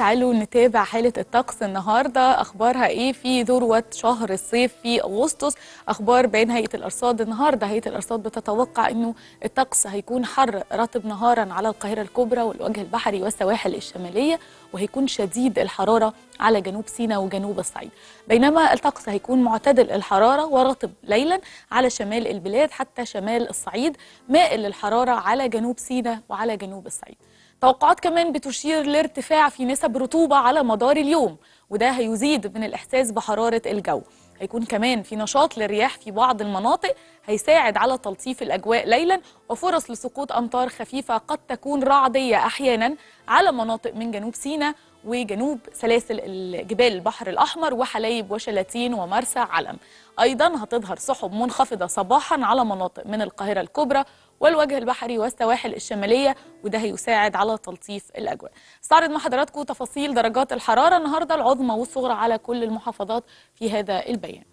تعالوا نتابع حالة الطقس النهاردة أخبارها إيه في ذروة شهر الصيف في أغسطس أخبار بين هيئة الأرصاد النهاردة هيئة الأرصاد بتتوقع أنه الطقس هيكون حر رطب نهارا على القاهرة الكبرى والوجه البحري والسواحل الشمالية وهيكون شديد الحرارة على جنوب سيناء وجنوب الصعيد بينما الطقس هيكون معتدل الحرارة ورطب ليلا على شمال البلاد حتى شمال الصعيد مائل الحرارة على جنوب سيناء وعلى جنوب الصعيد توقعات كمان بتشير لارتفاع في نسب رطوبة على مدار اليوم وده هيزيد من الإحساس بحرارة الجو هيكون كمان في نشاط للرياح في بعض المناطق هيساعد على تلطيف الأجواء ليلا وفرص لسقوط أمطار خفيفة قد تكون رعدية أحيانا على مناطق من جنوب سيناء وجنوب سلاسل جبال البحر الأحمر وحلايب وشلاتين ومرسى علم أيضا هتظهر سحب منخفضة صباحا على مناطق من القاهرة الكبرى والوجه البحري والسواحل الشمالية وده هيساعد على تلطيف الأجواء استعرض مع حضراتكم تفاصيل درجات الحرارة النهاردة العظمى والصغرى على كل المحافظات في هذا البيان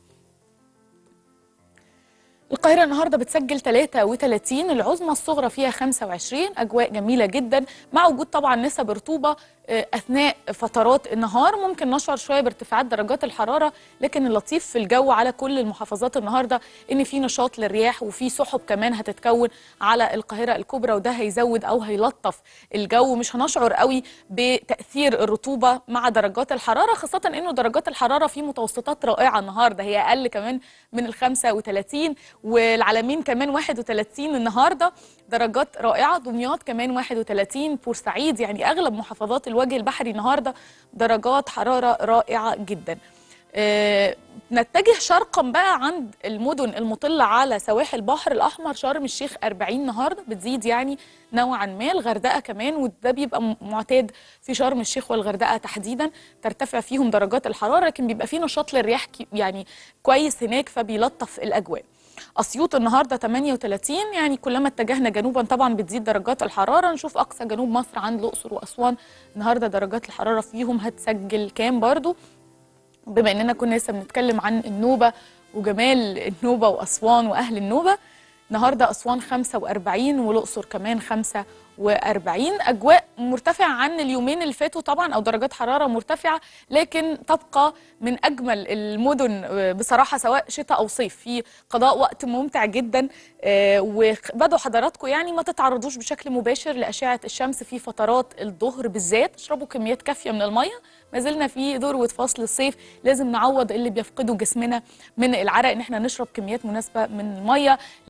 القاهرة النهاردة بتسجل 33 العظمى الصغرى فيها 25 أجواء جميلة جدا مع وجود طبعا نسب رطوبة آه، اثناء فترات النهار ممكن نشعر شويه بارتفاعات درجات الحراره لكن اللطيف في الجو على كل المحافظات النهارده ان في نشاط للرياح وفي سحب كمان هتتكون على القاهره الكبرى وده هيزود او هيلطف الجو مش هنشعر قوي بتاثير الرطوبه مع درجات الحراره خاصه انه درجات الحراره في متوسطات رائعه النهارده هي اقل كمان من ال 35 والعلمين كمان 31 النهارده درجات رائعه دمياط كمان 31 بورسعيد يعني اغلب محافظات ال الوجه البحري النهارده درجات حراره رائعه جدا آه، نتجه شرقا بقى عند المدن المطلة على سواحل البحر الأحمر شرم الشيخ 40 النهاردة بتزيد يعني نوعا ما الغردقة كمان وده بيبقى معتاد في شرم الشيخ والغردقة تحديدا ترتفع فيهم درجات الحرارة لكن بيبقى فيه نشاط للرياح يعني كويس هناك فبيلطف الأجواء اسيوط النهارده 38 يعني كلما اتجهنا جنوبا طبعا بتزيد درجات الحراره نشوف اقصى جنوب مصر عند الاقصر واسوان النهارده درجات الحراره فيهم هتسجل كام برضو بما اننا كنا لسه بنتكلم عن النوبه وجمال النوبه واسوان واهل النوبه النهارده اسوان 45 والاقصر كمان 45 اجواء مرتفعه عن اليومين اللي فاتوا طبعا او درجات حراره مرتفعه لكن تبقى من اجمل المدن آه، بصراحه سواء شتاء او صيف في قضاء وقت ممتع جدا آه، وبدوا حضراتكم يعني ما تتعرضوش بشكل مباشر لاشعه الشمس في فترات الظهر بالذات اشربوا كميات كافيه من الميه ما زلنا في ذروه فصل الصيف لازم نعوض اللي بيفقده جسمنا من العرق ان احنا نشرب كميات مناسبه من الميه